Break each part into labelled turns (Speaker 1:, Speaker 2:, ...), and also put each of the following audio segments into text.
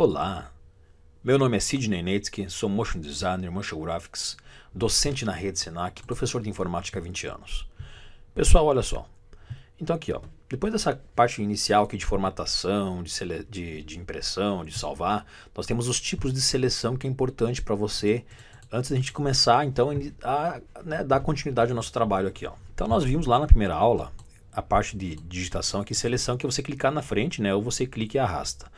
Speaker 1: Olá, meu nome é Sidney Netsky, sou Motion Designer, Motion Graphics, docente na rede Senac, professor de informática há 20 anos. Pessoal, olha só. Então aqui, ó, depois dessa parte inicial aqui de formatação, de, de, de impressão, de salvar, nós temos os tipos de seleção que é importante para você antes da gente começar, então, a né, dar continuidade ao nosso trabalho aqui. Ó. Então nós vimos lá na primeira aula a parte de digitação aqui, seleção, que é você clicar na frente, né, ou você clica e arrasta.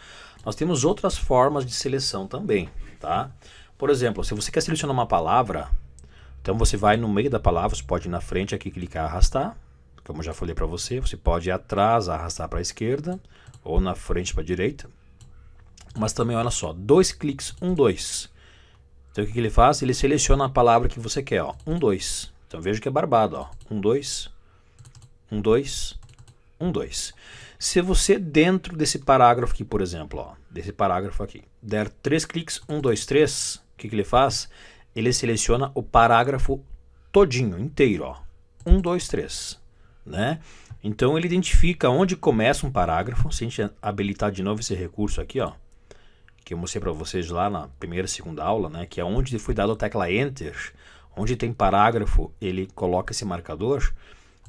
Speaker 1: Nós temos outras formas de seleção também, tá? Por exemplo, se você quer selecionar uma palavra, então você vai no meio da palavra, você pode ir na frente aqui, clicar arrastar, como eu já falei para você, você pode ir atrás, arrastar para a esquerda, ou na frente para a direita. Mas também, olha só, dois cliques, um, dois. Então o que, ele faz? Ele seleciona a palavra que você quer, ó, um, dois. Então veja que é barbado, ó, um, dois, um, dois, um, dois. Se você, dentro desse parágrafo aqui, por exemplo, ó, desse parágrafo aqui, der três cliques, um, dois, três, o que, que ele faz? Ele seleciona o parágrafo todinho, inteiro, ó. Um, dois, três, né? Então ele identifica onde começa um parágrafo. Se a gente habilitar de novo esse recurso aqui, ó, que eu mostrei para vocês lá na primeira e segunda aula, né, que é onde foi dado a tecla Enter, onde tem parágrafo, ele coloca esse marcador.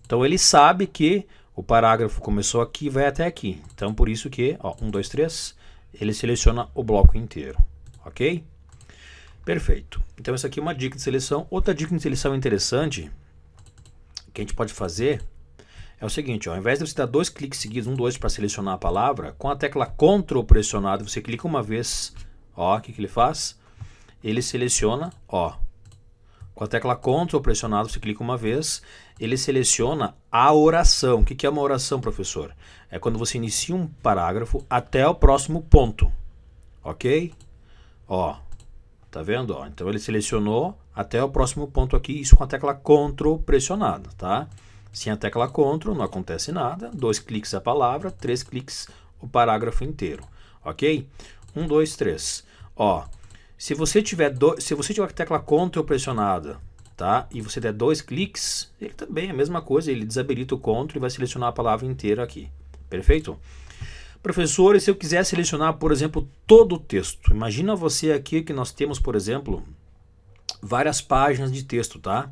Speaker 1: Então ele sabe que o parágrafo começou aqui e vai até aqui. Então, por isso que, ó, 1, 2, 3, ele seleciona o bloco inteiro, ok? Perfeito. Então, essa aqui é uma dica de seleção. Outra dica de seleção interessante que a gente pode fazer é o seguinte, ó, ao invés de você dar dois cliques seguidos, um, dois, para selecionar a palavra, com a tecla CTRL pressionada, você clica uma vez, ó, o que, que ele faz? Ele seleciona, ó, com a tecla CTRL pressionada, você clica uma vez, ele seleciona a oração. O que é uma oração, professor? É quando você inicia um parágrafo até o próximo ponto. Ok? Ó, tá vendo? Ó, então ele selecionou até o próximo ponto aqui, isso com a tecla CTRL pressionada, tá? Sem a tecla CTRL não acontece nada, dois cliques a palavra, três cliques o parágrafo inteiro, ok? Um, dois, três. Ó, se você tiver, do... se você tiver a tecla CTRL pressionada tá? E você der dois cliques, ele também é a mesma coisa, ele desabilita o CTRL e vai selecionar a palavra inteira aqui. Perfeito? Professor, e se eu quiser selecionar, por exemplo, todo o texto? Imagina você aqui que nós temos, por exemplo, várias páginas de texto, tá?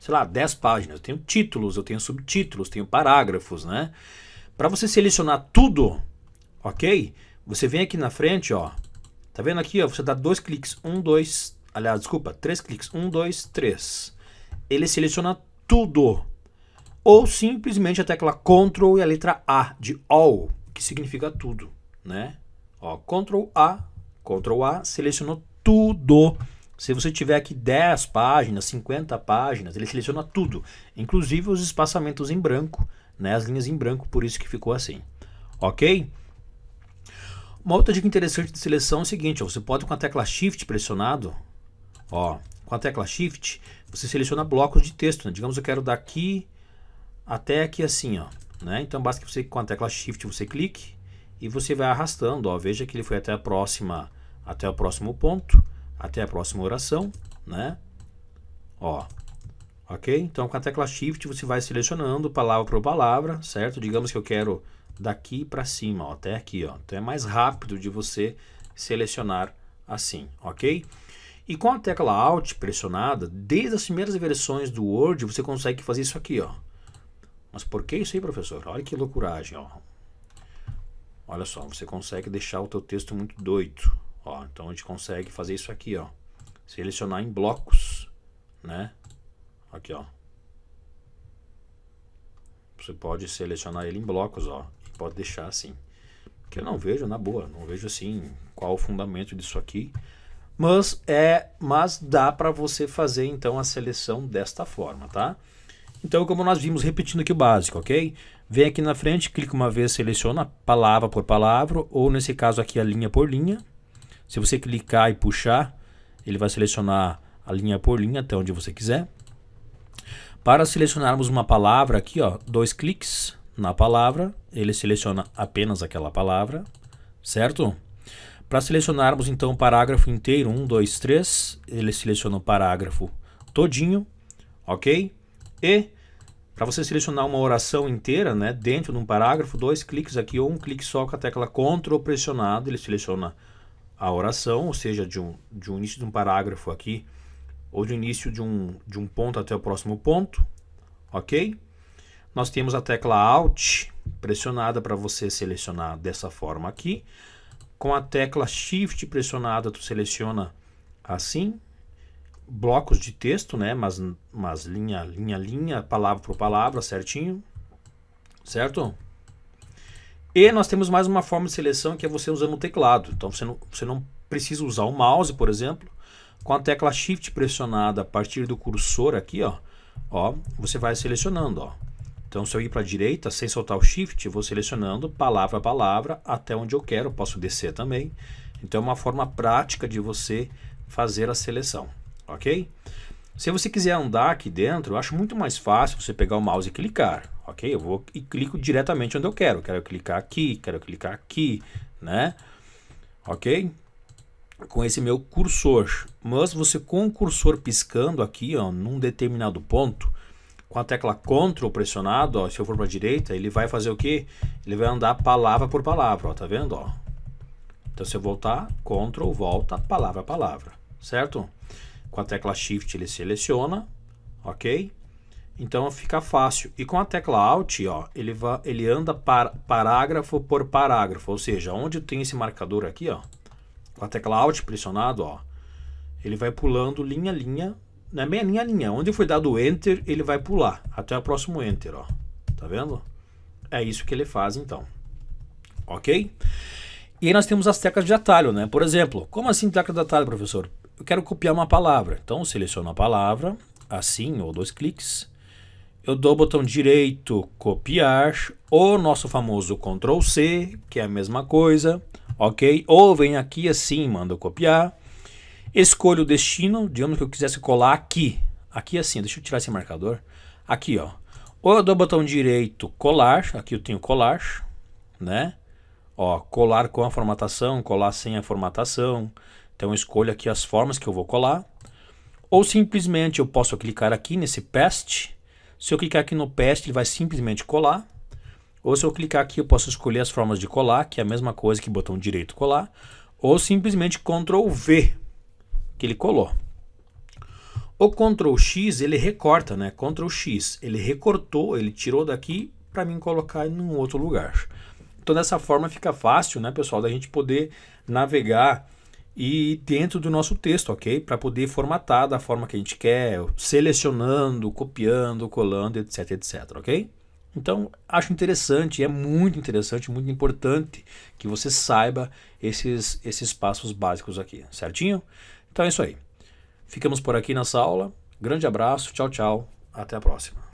Speaker 1: Sei lá, 10 páginas. Eu tenho títulos, eu tenho subtítulos, tenho parágrafos, né? Para você selecionar tudo, ok? Você vem aqui na frente, ó. Tá vendo aqui, ó? Você dá dois cliques. Um, dois, Aliás, desculpa, três cliques. Um, dois, três. Ele seleciona tudo. Ou simplesmente a tecla Ctrl e a letra A de All, que significa tudo, né? Ó, Ctrl A, Ctrl A, selecionou tudo. Se você tiver aqui 10 páginas, 50 páginas, ele seleciona tudo, inclusive os espaçamentos em branco, né, as linhas em branco, por isso que ficou assim. OK? Uma outra dica interessante de seleção é o seguinte, ó, você pode com a tecla Shift pressionado, Ó, com a tecla Shift, você seleciona blocos de texto. Né? Digamos, eu quero daqui até aqui assim, ó. Né? Então, basta que você com a tecla Shift você clique e você vai arrastando. Ó. Veja que ele foi até a próxima, até o próximo ponto, até a próxima oração, né? Ó, ok? Então, com a tecla Shift você vai selecionando palavra por palavra, certo? Digamos que eu quero daqui para cima, ó, até aqui, ó. Então é mais rápido de você selecionar assim, ok? E com a tecla Alt pressionada, desde as primeiras versões do Word, você consegue fazer isso aqui, ó. Mas por que isso aí, professor? Olha que loucuragem, ó. Olha só, você consegue deixar o teu texto muito doido, ó. Então a gente consegue fazer isso aqui, ó. Selecionar em blocos, né? Aqui, ó. Você pode selecionar ele em blocos, ó. E pode deixar assim. Que eu não vejo na boa, não vejo assim qual o fundamento disso aqui. Mas é, mas dá para você fazer então a seleção desta forma, tá? Então, como nós vimos repetindo aqui o básico, ok? Vem aqui na frente, clica uma vez, seleciona palavra por palavra, ou nesse caso aqui a linha por linha. Se você clicar e puxar, ele vai selecionar a linha por linha até onde você quiser. Para selecionarmos uma palavra aqui, ó, dois cliques na palavra, ele seleciona apenas aquela palavra, certo? Para selecionarmos então o parágrafo inteiro, 1, 2, 3, ele seleciona o parágrafo todinho, ok? E para você selecionar uma oração inteira, né, dentro de um parágrafo, dois cliques aqui ou um clique só com a tecla CTRL pressionado, ele seleciona a oração, ou seja, de um, de um início de um parágrafo aqui, ou de início de um, de um ponto até o próximo ponto, ok? Nós temos a tecla Alt pressionada para você selecionar dessa forma aqui. Com a tecla Shift pressionada, tu seleciona assim, blocos de texto, né? Mas, mas linha, linha, linha, palavra por palavra, certinho. Certo? E nós temos mais uma forma de seleção que é você usando o teclado. Então você não, você não precisa usar o mouse, por exemplo. Com a tecla Shift pressionada a partir do cursor aqui, ó, ó você vai selecionando, ó. Então, se eu ir para a direita, sem soltar o shift, eu vou selecionando palavra a palavra até onde eu quero. posso descer também. Então, é uma forma prática de você fazer a seleção, ok? Se você quiser andar aqui dentro, eu acho muito mais fácil você pegar o mouse e clicar, ok? Eu vou e clico diretamente onde eu quero. Quero clicar aqui, quero clicar aqui, né? Ok? Com esse meu cursor. Mas você com o cursor piscando aqui, ó, num determinado ponto, com a tecla CTRL pressionado, ó, se eu for para a direita, ele vai fazer o quê? Ele vai andar palavra por palavra, ó, tá vendo? Ó. Então se eu voltar, CTRL, volta, palavra a palavra, certo? Com a tecla SHIFT ele seleciona, ok? Então fica fácil. E com a tecla Alt, ó, ele, va, ele anda par, parágrafo por parágrafo, ou seja, onde tem esse marcador aqui, ó, com a tecla Alt pressionado, ó, ele vai pulando linha a linha na minha a linha linha. Onde foi dado Enter, ele vai pular até o próximo Enter, ó. Tá vendo? É isso que ele faz, então. Ok? E aí nós temos as teclas de atalho, né? Por exemplo, como assim tecla de atalho, professor? Eu quero copiar uma palavra. Então, seleciono a palavra, assim, ou dois cliques. Eu dou o botão direito, copiar, ou nosso famoso Ctrl C, que é a mesma coisa, ok? Ou vem aqui assim, mando copiar. Escolho o destino, digamos que eu quisesse colar aqui. Aqui assim, deixa eu tirar esse marcador. Aqui, ó. Ou eu dou o botão direito colar, aqui eu tenho colar, né? Ó, colar com a formatação, colar sem a formatação. Então eu escolho aqui as formas que eu vou colar. Ou simplesmente eu posso clicar aqui nesse paste. Se eu clicar aqui no paste, ele vai simplesmente colar. Ou se eu clicar aqui, eu posso escolher as formas de colar, que é a mesma coisa que botão direito colar. Ou simplesmente Ctrl V que ele colou. O Ctrl X ele recorta, né? Ctrl X, ele recortou, ele tirou daqui para mim colocar em um outro lugar. Então dessa forma fica fácil, né, pessoal, da gente poder navegar e dentro do nosso texto, ok? Para poder formatar da forma que a gente quer, selecionando, copiando, colando, etc, etc, ok? Então, acho interessante, é muito interessante, muito importante que você saiba esses, esses passos básicos aqui, certinho? Então é isso aí. Ficamos por aqui nessa aula. Grande abraço, tchau, tchau. Até a próxima.